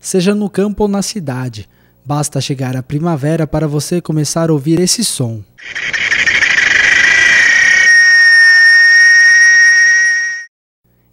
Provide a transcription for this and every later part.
Seja no campo ou na cidade, basta chegar a primavera para você começar a ouvir esse som.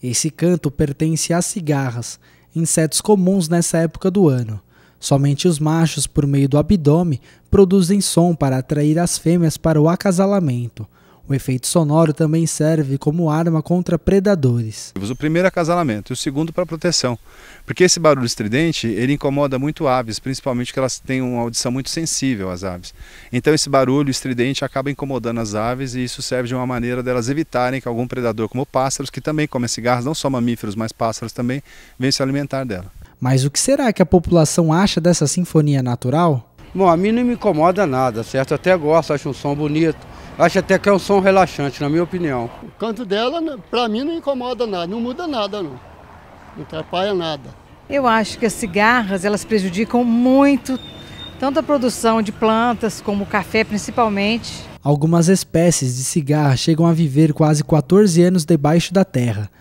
Esse canto pertence às cigarras, insetos comuns nessa época do ano. Somente os machos, por meio do abdômen, produzem som para atrair as fêmeas para o acasalamento. O efeito sonoro também serve como arma contra predadores. O primeiro é acasalamento e o segundo para proteção, porque esse barulho estridente ele incomoda muito aves, principalmente que elas têm uma audição muito sensível às aves. Então esse barulho estridente acaba incomodando as aves e isso serve de uma maneira delas evitarem que algum predador como pássaros, que também come cigarros, não só mamíferos, mas pássaros também, venham se alimentar dela. Mas o que será que a população acha dessa sinfonia natural? Bom, a mim não me incomoda nada, certo? até gosto, acho um som bonito. Acho até que é um som relaxante, na minha opinião. O canto dela, né, para mim, não incomoda nada, não muda nada, não. Não atrapalha nada. Eu acho que as cigarras, elas prejudicam muito tanto a produção de plantas como o café, principalmente. Algumas espécies de cigarra chegam a viver quase 14 anos debaixo da terra.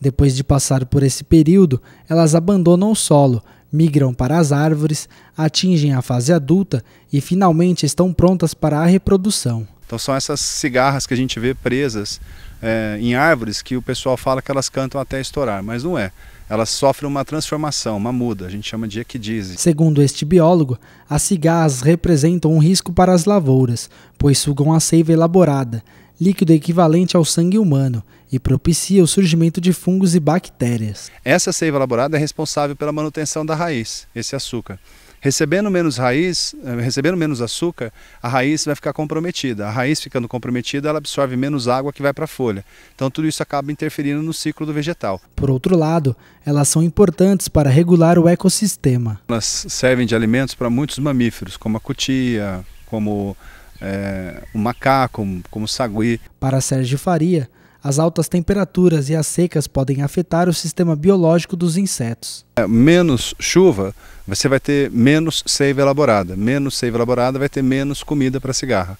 Depois de passar por esse período, elas abandonam o solo, migram para as árvores, atingem a fase adulta e finalmente estão prontas para a reprodução. Então são essas cigarras que a gente vê presas é, em árvores que o pessoal fala que elas cantam até estourar, mas não é. Elas sofrem uma transformação, uma muda, a gente chama de equidise. Segundo este biólogo, as cigarras representam um risco para as lavouras, pois sugam a seiva elaborada, líquido equivalente ao sangue humano, e propicia o surgimento de fungos e bactérias. Essa seiva elaborada é responsável pela manutenção da raiz, esse açúcar. Recebendo menos raiz, eh, recebendo menos açúcar, a raiz vai ficar comprometida. A raiz ficando comprometida, ela absorve menos água que vai para a folha. Então tudo isso acaba interferindo no ciclo do vegetal. Por outro lado, elas são importantes para regular o ecossistema. Elas servem de alimentos para muitos mamíferos, como a cutia, como é, o macaco, como o sagui. Para Sérgio Faria, as altas temperaturas e as secas podem afetar o sistema biológico dos insetos. É, menos chuva, você vai ter menos seiva elaborada. Menos seiva elaborada vai ter menos comida para cigarra.